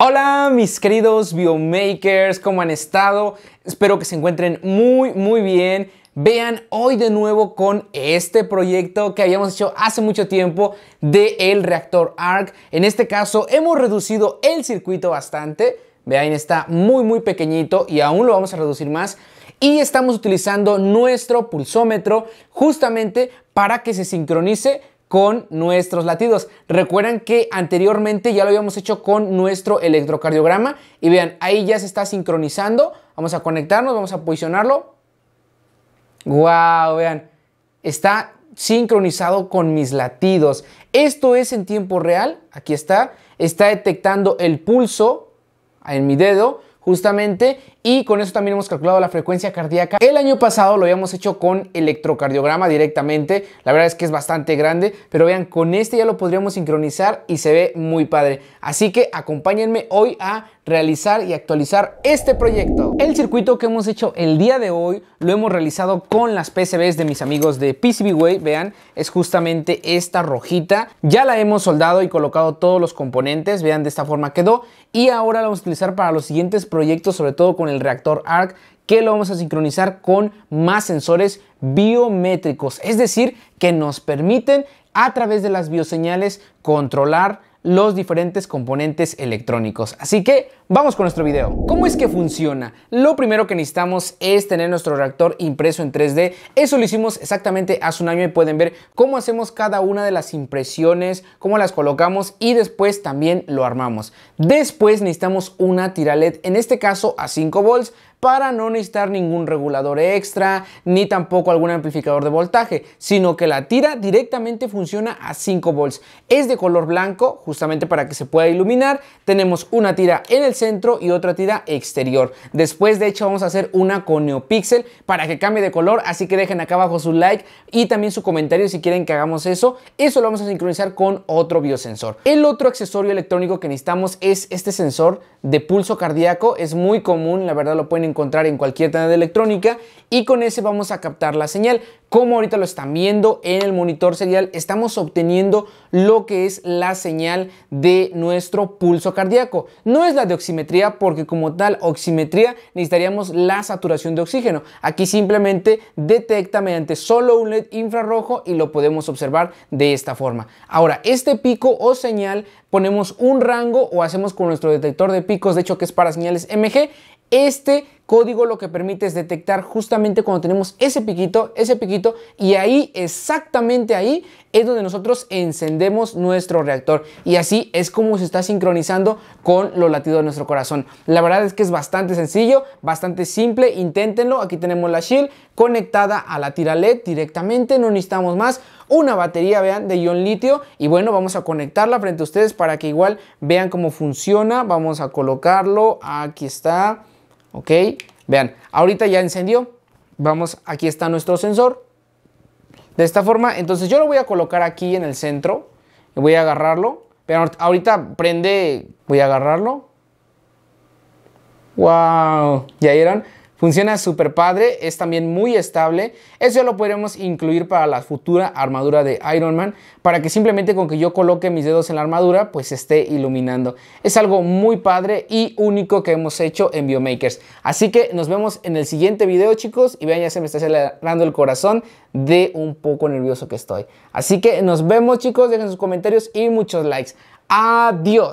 Hola mis queridos biomakers, ¿cómo han estado? Espero que se encuentren muy muy bien. Vean hoy de nuevo con este proyecto que habíamos hecho hace mucho tiempo del el reactor ARC. En este caso hemos reducido el circuito bastante. Vean, está muy muy pequeñito y aún lo vamos a reducir más. Y estamos utilizando nuestro pulsómetro justamente para que se sincronice con nuestros latidos. Recuerden que anteriormente ya lo habíamos hecho con nuestro electrocardiograma y vean, ahí ya se está sincronizando. Vamos a conectarnos, vamos a posicionarlo. ¡Wow! Vean, está sincronizado con mis latidos. Esto es en tiempo real, aquí está. Está detectando el pulso en mi dedo justamente y con eso también hemos calculado la frecuencia cardíaca. El año pasado lo habíamos hecho con electrocardiograma directamente, la verdad es que es bastante grande, pero vean, con este ya lo podríamos sincronizar y se ve muy padre. Así que acompáñenme hoy a realizar y actualizar este proyecto. El circuito que hemos hecho el día de hoy lo hemos realizado con las PCBs de mis amigos de PCBWay, vean, es justamente esta rojita. Ya la hemos soldado y colocado todos los componentes, vean de esta forma quedó y ahora la vamos a utilizar para los siguientes proyectos, sobre todo con el reactor ARC, que lo vamos a sincronizar con más sensores biométricos, es decir, que nos permiten a través de las bioseñales controlar los diferentes componentes electrónicos. Así que vamos con nuestro video. ¿Cómo es que funciona? Lo primero que necesitamos es tener nuestro reactor impreso en 3D. Eso lo hicimos exactamente hace un año y pueden ver cómo hacemos cada una de las impresiones, cómo las colocamos y después también lo armamos. Después necesitamos una tira LED, en este caso a 5 volts, para no necesitar ningún regulador extra ni tampoco algún amplificador de voltaje, sino que la tira directamente funciona a 5 volts. Es de color blanco justamente para que se pueda iluminar. Tenemos una tira en el centro y otra tira exterior. Después de hecho vamos a hacer una con NeoPixel para que cambie de color, así que dejen acá abajo su like y también su comentario si quieren que hagamos eso. Eso lo vamos a sincronizar con otro biosensor. El otro accesorio electrónico que necesitamos es este sensor de pulso cardíaco. Es muy común, la verdad lo pueden encontrar en cualquier tienda de electrónica y con ese vamos a captar la señal. Como ahorita lo están viendo en el monitor serial, estamos obteniendo lo que es la señal de nuestro pulso cardíaco. No es la de oximetría porque como tal oximetría necesitaríamos la saturación de oxígeno. Aquí simplemente detecta mediante solo un LED infrarrojo y lo podemos observar de esta forma. Ahora, este pico o señal ponemos un rango o hacemos con nuestro detector de picos, de hecho que es para señales MG, este código lo que permite es detectar justamente cuando tenemos ese piquito, ese piquito, y ahí, exactamente ahí, es donde nosotros encendemos nuestro reactor. Y así es como se está sincronizando con los latidos de nuestro corazón. La verdad es que es bastante sencillo, bastante simple, inténtenlo. Aquí tenemos la shield conectada a la tira LED directamente, no necesitamos más. Una batería, vean, de ion litio. Y bueno, vamos a conectarla frente a ustedes para que igual vean cómo funciona. Vamos a colocarlo, aquí está. ¿Ok? Vean, ahorita ya encendió. Vamos, aquí está nuestro sensor. De esta forma, entonces yo lo voy a colocar aquí en el centro. Voy a agarrarlo. Pero ahorita prende, voy a agarrarlo. ¡Wow! ¿Ya eran Funciona súper padre, es también muy estable. Eso ya lo podremos incluir para la futura armadura de Iron Man, para que simplemente con que yo coloque mis dedos en la armadura, pues esté iluminando. Es algo muy padre y único que hemos hecho en Biomakers. Así que nos vemos en el siguiente video, chicos. Y vean, ya se me está acelerando el corazón de un poco nervioso que estoy. Así que nos vemos, chicos. Dejen sus comentarios y muchos likes. Adiós.